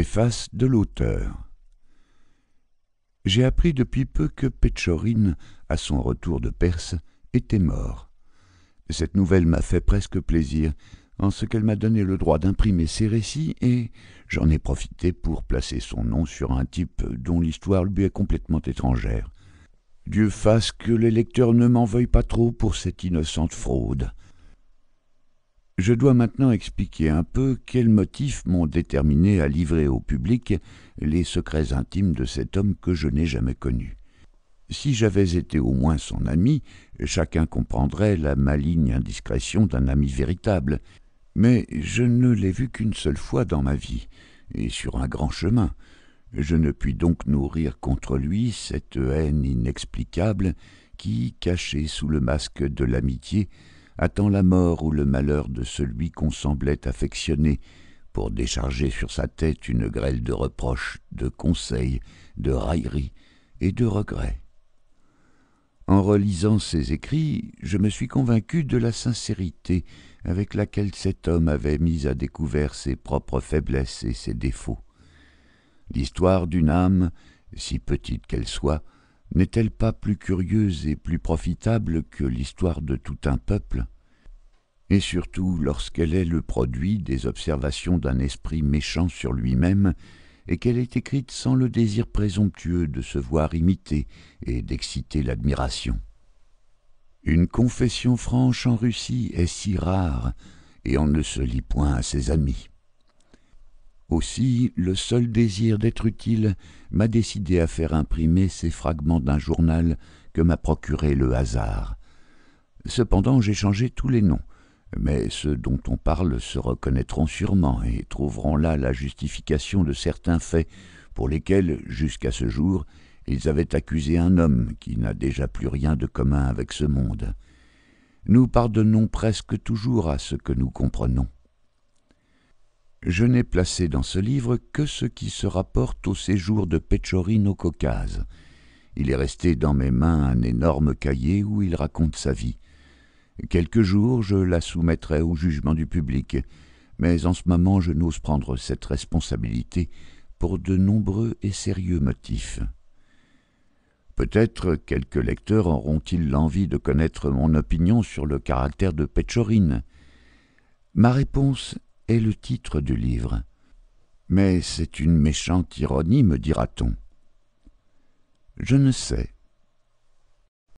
Préface de l'auteur J'ai appris depuis peu que Pechorine, à son retour de Perse, était mort. Cette nouvelle m'a fait presque plaisir, en ce qu'elle m'a donné le droit d'imprimer ses récits, et j'en ai profité pour placer son nom sur un type dont l'histoire lui est complètement étrangère. Dieu fasse que les lecteurs ne m'en veuillent pas trop pour cette innocente fraude. Je dois maintenant expliquer un peu quels motifs m'ont déterminé à livrer au public les secrets intimes de cet homme que je n'ai jamais connu. Si j'avais été au moins son ami, chacun comprendrait la maligne indiscrétion d'un ami véritable, mais je ne l'ai vu qu'une seule fois dans ma vie, et sur un grand chemin. Je ne puis donc nourrir contre lui cette haine inexplicable qui, cachée sous le masque de l'amitié, attend la mort ou le malheur de celui qu'on semblait affectionner, pour décharger sur sa tête une grêle de reproches, de conseils, de railleries et de regrets. En relisant ses écrits, je me suis convaincu de la sincérité avec laquelle cet homme avait mis à découvert ses propres faiblesses et ses défauts. L'histoire d'une âme, si petite qu'elle soit, n'est-elle pas plus curieuse et plus profitable que l'histoire de tout un peuple Et surtout lorsqu'elle est le produit des observations d'un esprit méchant sur lui-même, et qu'elle est écrite sans le désir présomptueux de se voir imiter et d'exciter l'admiration. Une confession franche en Russie est si rare, et on ne se lit point à ses amis. Aussi, le seul désir d'être utile m'a décidé à faire imprimer ces fragments d'un journal que m'a procuré le hasard. Cependant, j'ai changé tous les noms, mais ceux dont on parle se reconnaîtront sûrement et trouveront là la justification de certains faits pour lesquels, jusqu'à ce jour, ils avaient accusé un homme qui n'a déjà plus rien de commun avec ce monde. Nous pardonnons presque toujours à ce que nous comprenons je n'ai placé dans ce livre que ce qui se rapporte au séjour de Petchorine au Caucase. Il est resté dans mes mains un énorme cahier où il raconte sa vie. Quelques jours, je la soumettrai au jugement du public, mais en ce moment, je n'ose prendre cette responsabilité pour de nombreux et sérieux motifs. Peut-être quelques lecteurs auront-ils l'envie de connaître mon opinion sur le caractère de Petchorine. Ma réponse est le titre du livre. Mais c'est une méchante ironie, me dira-t-on. Je ne sais,